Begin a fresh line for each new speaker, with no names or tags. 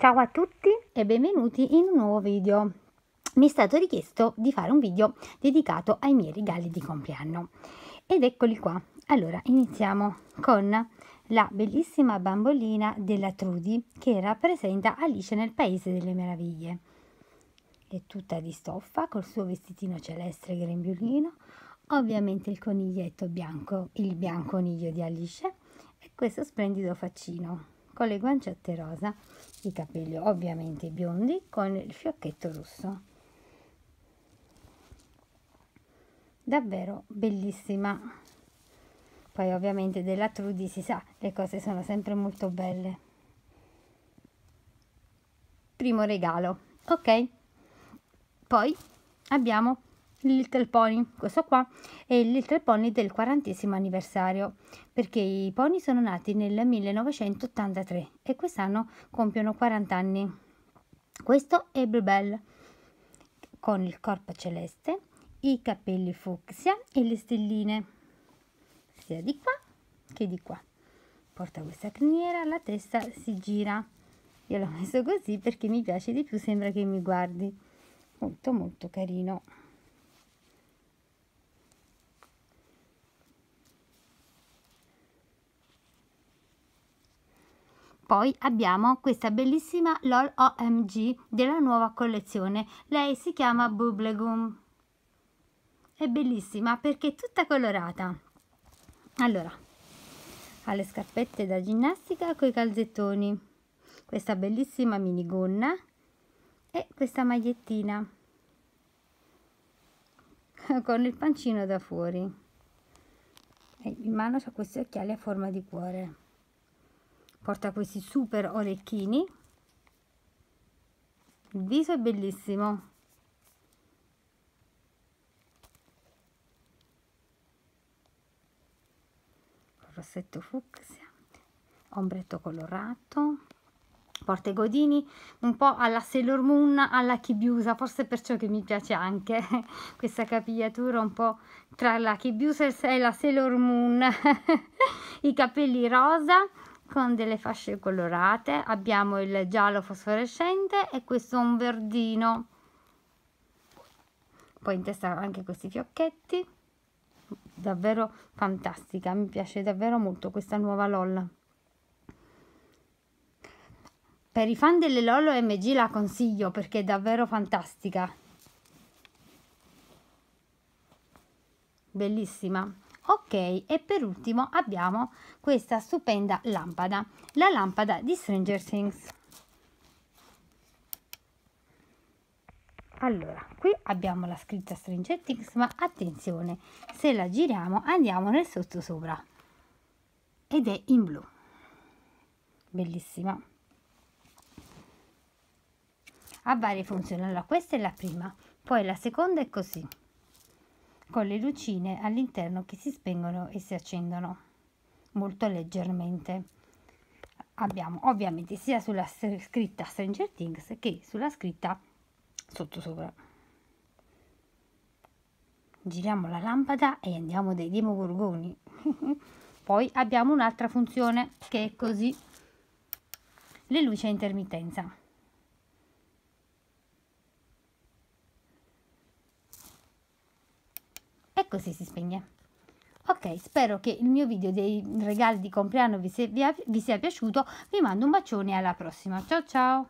Ciao a tutti e benvenuti in un nuovo video. Mi è stato richiesto di fare un video dedicato ai miei regali di compleanno ed eccoli qua. Allora, iniziamo con la bellissima bambolina della Trudy che rappresenta Alice nel Paese delle Meraviglie. È tutta di stoffa col suo vestitino celeste grembiulino, ovviamente il coniglietto bianco, il bianco coniglio di Alice e questo splendido faccino con le guanciotte rosa, i capelli ovviamente biondi con il fiocchetto rosso. Davvero bellissima. Poi ovviamente della Trudy si sa, le cose sono sempre molto belle. Primo regalo, ok? Poi abbiamo Little Pony, questo qua, è il Little Pony del 40 anniversario, perché i pony sono nati nel 1983 e quest'anno compiono 40 anni. Questo è Bluebell, con il corpo celeste, i capelli fucsia e le stelline, sia di qua che di qua. Porta questa criniera, la testa si gira. Io l'ho messo così perché mi piace di più, sembra che mi guardi. Molto molto carino. Poi abbiamo questa bellissima LOL OMG della nuova collezione. Lei si chiama Bubblegum. È bellissima perché è tutta colorata. Allora, ha le scarpette da ginnastica con i calzettoni, questa bellissima minigonna e questa magliettina con il pancino da fuori. E in mano ha questi occhiali a forma di cuore porta questi super orecchini il viso è bellissimo rossetto fucsia ombretto colorato porta i godini un po' alla Sailor Moon alla Chibiusa forse perciò che mi piace anche questa capigliatura un po' tra la Chibiusa e la Sailor Moon i capelli rosa con delle fasce colorate, abbiamo il giallo fosforescente e questo un verdino. Poi in testa anche questi fiocchetti, davvero fantastica, mi piace davvero molto questa nuova LOL. Per i fan delle LOL MG la consiglio perché è davvero fantastica. Bellissima ok e per ultimo abbiamo questa stupenda lampada la lampada di Stranger Things allora qui abbiamo la scritta Stranger Things ma attenzione se la giriamo andiamo nel sottosopra ed è in blu bellissima ha varie funzioni allora questa è la prima poi la seconda è così con le lucine all'interno che si spengono e si accendono molto leggermente. Abbiamo ovviamente sia sulla scritta Stranger Things che sulla scritta sottosopra. Giriamo la lampada e andiamo dai demogorgoni. Poi abbiamo un'altra funzione che è così. Le luci a intermittenza così ecco, si spegne. Ok, spero che il mio video dei regali di compleanno vi sia, vi sia piaciuto, vi mando un bacione e alla prossima, ciao ciao!